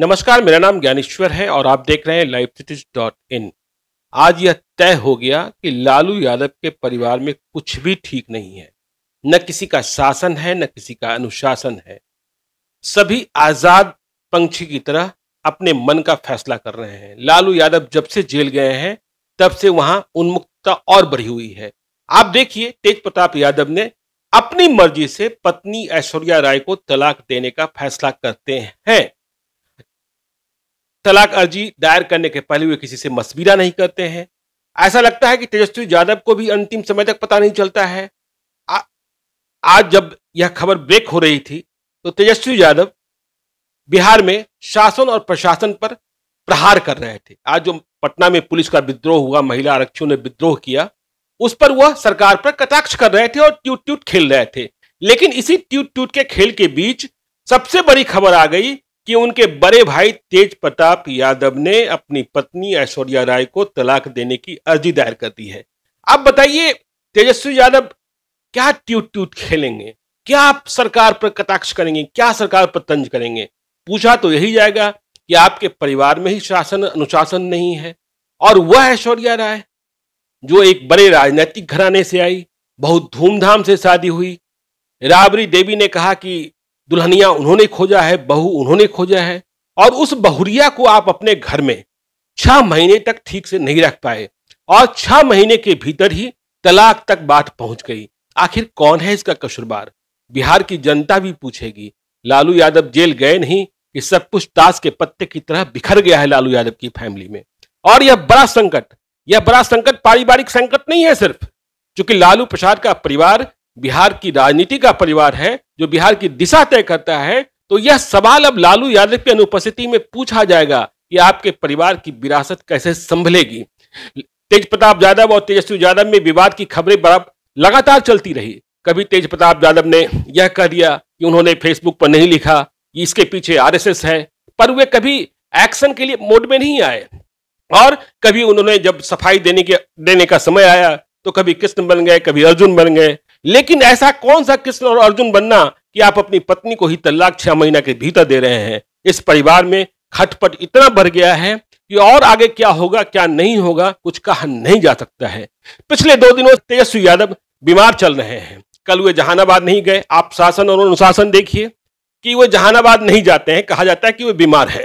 नमस्कार मेरा नाम ज्ञानेश्वर है और आप देख रहे हैं लाइव सिटीज डॉट इन आज यह तय हो गया कि लालू यादव के परिवार में कुछ भी ठीक नहीं है न किसी का शासन है न किसी का अनुशासन है सभी आजाद पंक्षी की तरह अपने मन का फैसला कर रहे हैं लालू यादव जब से जेल गए हैं तब से वहां उन्मुक्तता और बढ़ी हुई है आप देखिए तेज प्रताप यादव ने अपनी मर्जी से पत्नी ऐश्वर्या राय को तलाक देने का फैसला करते हैं तलाक अर्जी दायर करने के पहले वे किसी से मशविरा नहीं करते हैं ऐसा लगता है कि तेजस्वी यादव को भी अंतिम समय तक पता नहीं चलता है आ, आज जब यह खबर ब्रेक हो रही थी तो तेजस्वी यादव बिहार में शासन और प्रशासन पर प्रहार कर रहे थे आज जो पटना में पुलिस का विद्रोह हुआ महिला आरक्षियों ने विद्रोह किया उस पर वह सरकार पर कटाक्ष कर रहे थे और ट्यूट ट्यूट खेल रहे थे लेकिन इसी ट्यूट ट्यूट के खेल के बीच सबसे बड़ी खबर आ गई कि उनके बड़े भाई तेज प्रताप यादव ने अपनी पत्नी ऐश्वर्या राय को तलाक देने की अर्जी दायर कर दी है अब बताइए तेजस्वी यादव क्या ट्यूट ट्यूट खेलेंगे क्या आप सरकार पर कटाक्ष करेंगे क्या सरकार पर तंज करेंगे पूछा तो यही जाएगा कि आपके परिवार में ही शासन अनुशासन नहीं है और वह ऐश्वर्या राय जो एक बड़े राजनीतिक घराने से आई बहुत धूमधाम से शादी हुई राबरी देवी ने कहा कि दुल्हनिया उन्होंने खोजा है बहु उन्होंने खोजा है और उस बहुरिया को आप अपने घर में छह महीने तक ठीक से नहीं रख पाए और छह महीने के भीतर ही तलाक तक बात पहुंच गई आखिर कौन है इसका कसूरबार बिहार की जनता भी पूछेगी लालू यादव जेल गए नहीं कि सब कुछ ताश के पत्ते की तरह बिखर गया है लालू यादव की फैमिली में और यह बड़ा संकट यह बड़ा संकट पारिवारिक संकट नहीं है सिर्फ क्योंकि लालू प्रसाद का परिवार बिहार की राजनीति का परिवार है जो बिहार की दिशा तय करता है तो यह सवाल अब लालू यादव की अनुपस्थिति में पूछा जाएगा कि आपके परिवार की विरासत कैसे संभलेगी तेज प्रताप यादव और तेजस्वी यादव में विवाद की खबरें बड़ा लगातार चलती रही कभी तेज प्रताप यादव ने यह कह दिया कि उन्होंने फेसबुक पर नहीं लिखा इसके पीछे आरएसएस है पर वे कभी एक्शन के लिए मोड में नहीं आए और कभी उन्होंने जब सफाई देने के देने का समय आया तो कभी कृष्ण बन गए कभी अर्जुन बन गए लेकिन ऐसा कौन सा कृष्ण और अर्जुन बनना कि आप अपनी पत्नी को ही तलाक छह महीना के भीतर दे रहे हैं इस परिवार में खटपट इतना बढ़ गया है कि और आगे क्या होगा क्या नहीं होगा कुछ कहा नहीं जा सकता है पिछले दो दिनों तेजस्वी यादव बीमार चल रहे हैं कल वे जहानाबाद नहीं गए आप शासन और अनुशासन देखिए कि वे जहानाबाद नहीं जाते हैं कहा जाता है कि वे बीमार हैं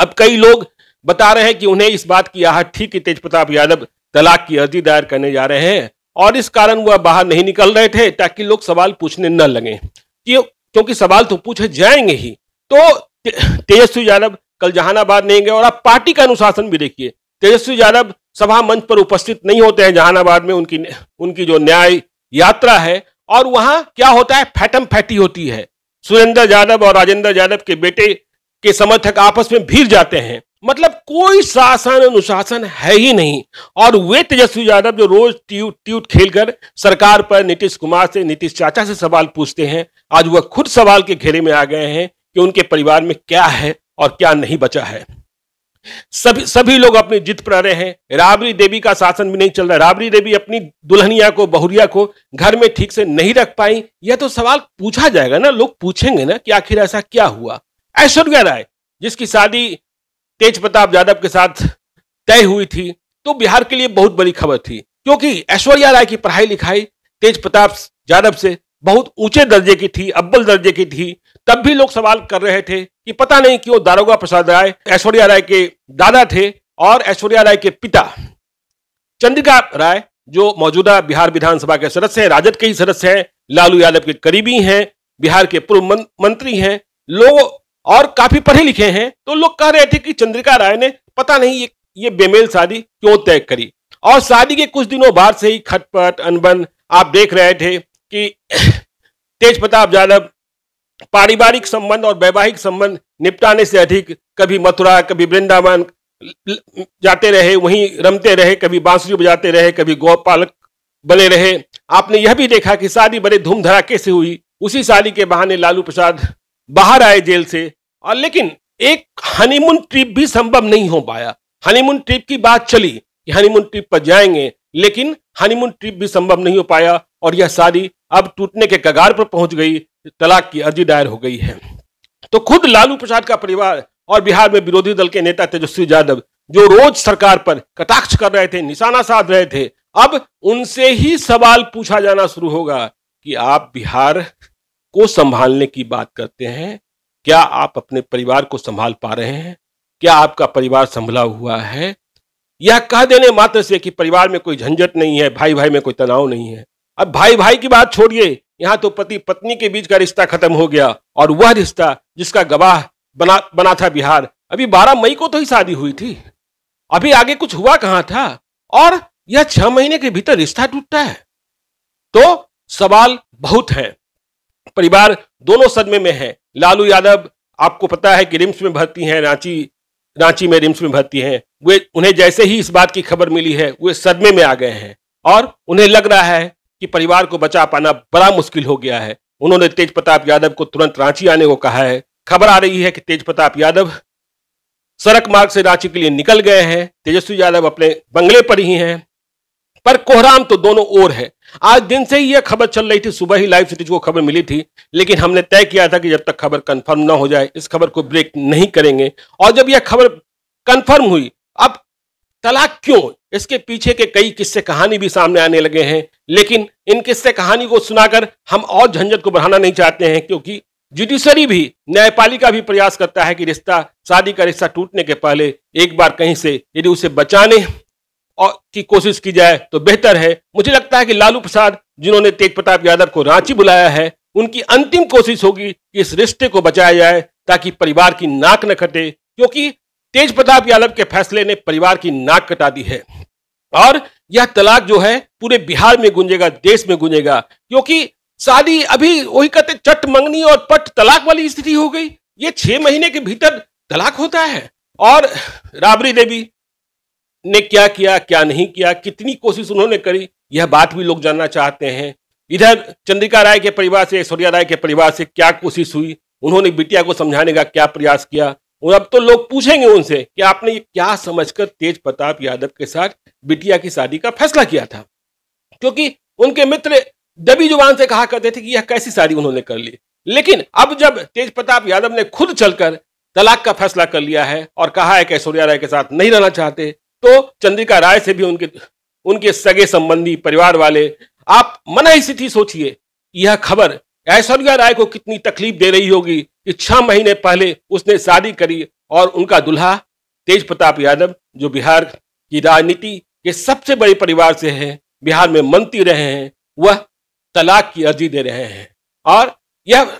अब कई लोग बता रहे हैं कि उन्हें इस बात की आहट थी कि तेज प्रताप यादव तलाक की अर्जी दायर करने जा रहे हैं और इस कारण वह बाहर नहीं निकल रहे थे ताकि लोग सवाल पूछने न लगे क्योंकि सवाल तो पूछे जाएंगे ही तो तेजस्वी यादव कल जहानाबाद नहीं गए और आप पार्टी का अनुशासन भी देखिए तेजस्वी यादव सभा मंच पर उपस्थित नहीं होते हैं जहानाबाद में उनकी उनकी जो न्याय यात्रा है और वहां क्या होता है फैटम फैटी होती है सुरेंद्र यादव और राजेंद्र यादव के बेटे के समर्थक आपस में भीड़ जाते हैं मतलब कोई शासन अनुशासन है ही नहीं और वे तेजस्वी यादव जो रोज ट्यूट ट्यूट खेलकर सरकार पर नीतीश कुमार से नीतीश चाचा से सवाल पूछते हैं आज वह खुद सवाल के घेरे में आ गए हैं कि उनके परिवार में क्या है और क्या नहीं बचा है सभी सभी लोग अपनी जिद पर रहे हैं राबड़ी देवी का शासन भी नहीं चल रहा राबड़ी देवी अपनी दुल्हनिया को बहुरिया को घर में ठीक से नहीं रख पाई यह तो सवाल पूछा जाएगा ना लोग पूछेंगे ना कि आखिर ऐसा क्या हुआ ऐश्वर्या राय जिसकी शादी तेज प्रताप यादव के साथ तय हुई थी तो बिहार के लिए बहुत बड़ी खबर थी क्योंकि ऐश्वर्या राय की पढ़ाई लिखाई तेज प्रताप यादव से बहुत ऊंचे दर्जे की थी अब्बल दर्जे की थी तब भी लोग सवाल कर रहे थे कि पता नहीं क्यों दारोगा प्रसाद राय ऐश्वर्या राय के दादा थे और ऐश्वर्या राय के पिता चंद्रिका राय जो मौजूदा बिहार विधानसभा के सदस्य हैं राजद के ही सदस्य हैं लालू यादव के करीबी हैं बिहार के पूर्व मंत्री हैं लोग और काफी पढ़े लिखे हैं तो लोग कह रहे थे कि चंद्रिका राय ने पता नहीं ये ये बेमेल शादी क्यों तय करी और शादी के कुछ दिनों बाद से ही खटपट अनबन आप देख रहे थे कि तेज प्रताप यादव पारिवारिक संबंध और वैवाहिक संबंध निपटाने से अधिक कभी मथुरा कभी वृंदावन जाते रहे वहीं रमते रहे कभी बांसुरी बजाते रहे कभी गौपालक बने रहे आपने यह भी देखा कि शादी बड़े धूमधड़ाके से हुई उसी शादी के बहाने लालू प्रसाद बाहर आए जेल से और लेकिन एक हनीमून ट्रिप भी संभव नहीं हो पाया हनीमून ट्रिप की बात चली कि हनीमून ट्रिप पर जाएंगे लेकिन हनीमून ट्रिप भी संभव नहीं हो पाया और यह शादी अब टूटने के कगार पर पहुंच गई तलाक की अर्जी दायर हो गई है तो खुद लालू प्रसाद का परिवार और बिहार में विरोधी दल के नेता तेजस्वी यादव जो रोज सरकार पर कटाक्ष कर रहे थे निशाना साध रहे थे अब उनसे ही सवाल पूछा जाना शुरू होगा कि आप बिहार को संभालने की बात करते हैं क्या आप अपने परिवार को संभाल पा रहे हैं क्या आपका परिवार संभला हुआ है यह कह देने मात्र से कि परिवार में कोई झंझट नहीं है भाई भाई में कोई तनाव नहीं है अब भाई भाई की बात छोड़िए यहाँ तो पति पत्नी के बीच का रिश्ता खत्म हो गया और वह रिश्ता जिसका गवाह बना बना था बिहार अभी 12 मई को तो ही शादी हुई थी अभी आगे कुछ हुआ कहाँ था और यह छह महीने के भीतर रिश्ता टूटता है तो सवाल बहुत है परिवार दोनों सदमे में है लालू यादव आपको पता है कि रिम्स में भर्ती हैं रांची रांची में रिम्स में भर्ती हैं वे उन्हें जैसे ही इस बात की खबर मिली है वे सदमे में आ गए हैं और उन्हें लग रहा है कि परिवार को बचा पाना बड़ा मुश्किल हो गया है उन्होंने तेज प्रताप यादव को तुरंत रांची आने को कहा है खबर आ रही है कि तेज प्रताप यादव सड़क मार्ग से रांची के लिए निकल गए हैं तेजस्वी यादव अपने बंगले पर ही हैं पर कोहराम तो दोनों ओर है आज दिन से ही यह खबर चल रही थी सुबह ही लाइव सिटीज को खबर मिली थी लेकिन हमने तय किया था कि जब तक खबर कंफर्म ना हो जाए इस खबर को ब्रेक नहीं करेंगे और जब यह खबर कंफर्म हुई अब तलाक क्यों इसके पीछे के कई किस्से कहानी भी सामने आने लगे हैं लेकिन इन किस्से कहानी को सुनाकर हम और झंझट को बढ़ाना नहीं चाहते हैं क्योंकि जुडिशरी भी न्यायपालिका भी प्रयास करता है कि रिश्ता शादी का रिश्ता टूटने के पहले एक बार कहीं से यदि उसे बचाने और की कोशिश की जाए तो बेहतर है मुझे लगता है कि लालू प्रसाद जिन्होंने तेज प्रताप यादव को रांची बुलाया है उनकी अंतिम कोशिश होगी कि इस रिश्ते को बचाया जाए ताकि परिवार की नाक न कटे क्योंकि तेज प्रताप यादव के फैसले ने परिवार की नाक कटा दी है और यह तलाक जो है पूरे बिहार में गुंजेगा देश में गुंजेगा क्योंकि शादी अभी वही कहते चट मंगनी और पट तलाक वाली स्थिति हो गई ये छह महीने के भीतर तलाक होता है और राबड़ी देवी ने क्या किया क्या नहीं किया कितनी कोशिश उन्होंने करी यह बात भी लोग जानना चाहते हैं इधर चंद्रिका राय के परिवार से ऐश्वर्या राय के परिवार से क्या कोशिश हुई उन्होंने बिटिया को समझाने का क्या प्रयास किया और अब तो लोग पूछेंगे उनसे कि आपने ये क्या समझकर तेज प्रताप यादव के साथ बिटिया की शादी का फैसला किया था क्योंकि उनके मित्र दबी जुबान से कहा करते थे कि यह कैसी शादी उन्होंने कर ली लेकिन अब जब तेज प्रताप यादव ने खुद चलकर तलाक का फैसला कर लिया है और कहा है कि ऐश्वर्या राय के साथ नहीं रहना चाहते तो चंद्रिका राय से भी उनके उनके सगे संबंधी परिवार वाले आप मन स्थिति सोचिए यह खबर ऐश्वर्या राय को कितनी तकलीफ दे रही होगी कि छह महीने पहले उसने शादी करी और उनका दुल्हा तेज प्रताप यादव जो बिहार की राजनीति के सबसे बड़े परिवार से हैं बिहार में मंत्री रहे हैं वह तलाक की अर्जी दे रहे हैं और यह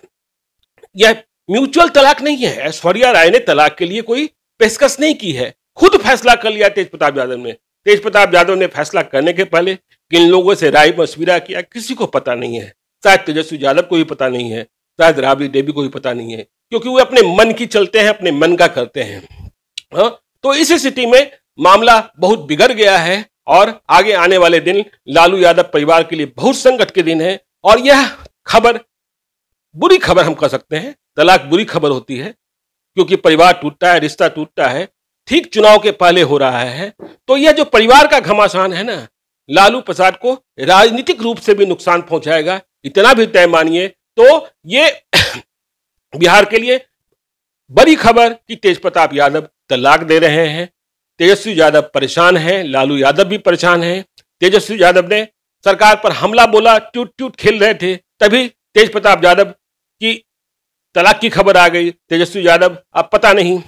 यह म्यूचुअल तलाक नहीं है ऐश्वर्या राय ने तलाक के लिए कोई पेशकश नहीं की है खुद फैसला कर लिया तेज प्रताप यादव ने तेज प्रताप यादव ने फैसला करने के पहले किन लोगों से राय मशविरा किया किसी को पता नहीं है शायद तेजस्वी यादव को भी पता नहीं है शायद राबड़ी देवी को भी पता नहीं है क्योंकि वो अपने मन की चलते हैं अपने मन का करते हैं हा? तो इस स्थिति में मामला बहुत बिगड़ गया है और आगे आने वाले दिन लालू यादव परिवार के लिए बहुत संकट के दिन है और यह खबर बुरी खबर हम कह सकते हैं तलाक बुरी खबर होती है क्योंकि परिवार टूटता है रिश्ता टूटता है ठीक चुनाव के पहले हो रहा है तो यह जो परिवार का घमासान है ना लालू प्रसाद को राजनीतिक रूप से भी नुकसान पहुंचाएगा इतना भी तय मानिए तो ये बिहार के लिए बड़ी खबर कि तेज प्रताप यादव तलाक दे रहे हैं तेजस्वी यादव परेशान हैं लालू यादव भी परेशान हैं तेजस्वी यादव ने सरकार पर हमला बोला ट्यूट ट्यूट खेल रहे थे तभी तेज प्रताप यादव की तलाक की खबर आ गई तेजस्वी यादव अब पता नहीं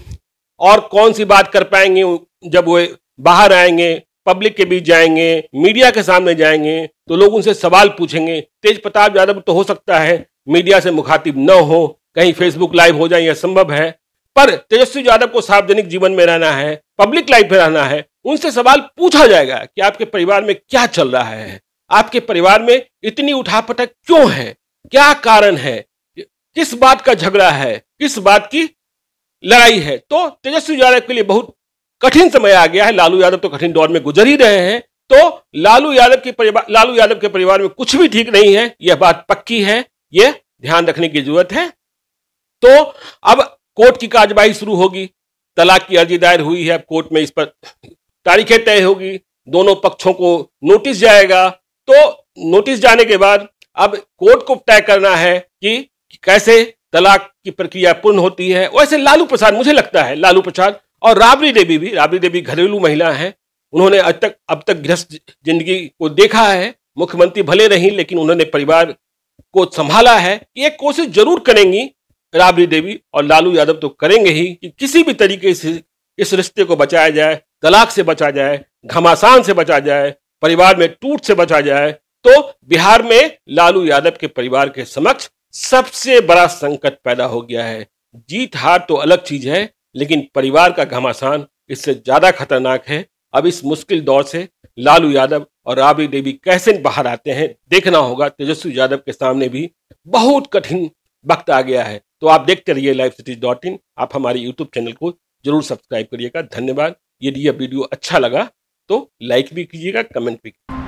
और कौन सी बात कर पाएंगे जब वो बाहर आएंगे पब्लिक के बीच जाएंगे मीडिया के सामने जाएंगे तो लोग उनसे सवाल पूछेंगे तेज प्रताप यादव तो हो सकता है मीडिया से मुखातिब न हो कहीं फेसबुक लाइव हो जाए यह संभव है पर तेजस्वी यादव को सार्वजनिक जीवन में रहना है पब्लिक लाइफ में रहना है उनसे सवाल पूछा जाएगा कि आपके परिवार में क्या चल रहा है आपके परिवार में इतनी उठापटक क्यों है क्या कारण है किस बात का झगड़ा है किस बात की लड़ाई है तो तेजस्वी यादव के लिए बहुत कठिन समय आ गया है लालू यादव तो कठिन दौर में गुजर ही रहे हैं तो लालू यादव के परिवार लालू यादव के परिवार में कुछ भी ठीक नहीं है यह बात पक्की है यह ध्यान रखने की जरूरत है तो अब कोर्ट की कार्यवाही शुरू होगी तलाक की अर्जी दायर हुई है अब कोर्ट में इस पर तारीखें तय होगी दोनों पक्षों को नोटिस जाएगा तो नोटिस जाने के बाद अब कोर्ट को तय करना है कि कैसे तलाक की प्रक्रिया पूर्ण होती है वैसे लालू प्रसाद मुझे लगता है लालू प्रसाद और राबड़ी देवी भी राबड़ी देवी घरेलू महिला हैं उन्होंने अब तक अब तक गृहस्थ जिंदगी को देखा है मुख्यमंत्री भले रही लेकिन उन्होंने परिवार को संभाला है ये कोशिश जरूर करेंगी राबड़ी देवी और लालू यादव तो करेंगे ही कि किसी भी तरीके से इस रिश्ते को बचाया जाए तलाक से बचा जाए घमासान से बचा जाए परिवार में टूट से बचा जाए तो बिहार में लालू यादव के परिवार के समक्ष सबसे बड़ा संकट पैदा हो गया है जीत हार तो अलग चीज है लेकिन परिवार का घमासान इससे ज्यादा खतरनाक है अब इस मुश्किल दौर से लालू यादव और राबड़ी देवी कैसे बाहर आते हैं देखना होगा तेजस्वी यादव के सामने भी बहुत कठिन वक्त आ गया है तो आप देखते रहिए लाइव सिटीज डॉट इन आप हमारे यूट्यूब चैनल को जरूर सब्सक्राइब करिएगा धन्यवाद यदि यह वीडियो अच्छा लगा तो लाइक भी कीजिएगा कमेंट भी कीजिएगा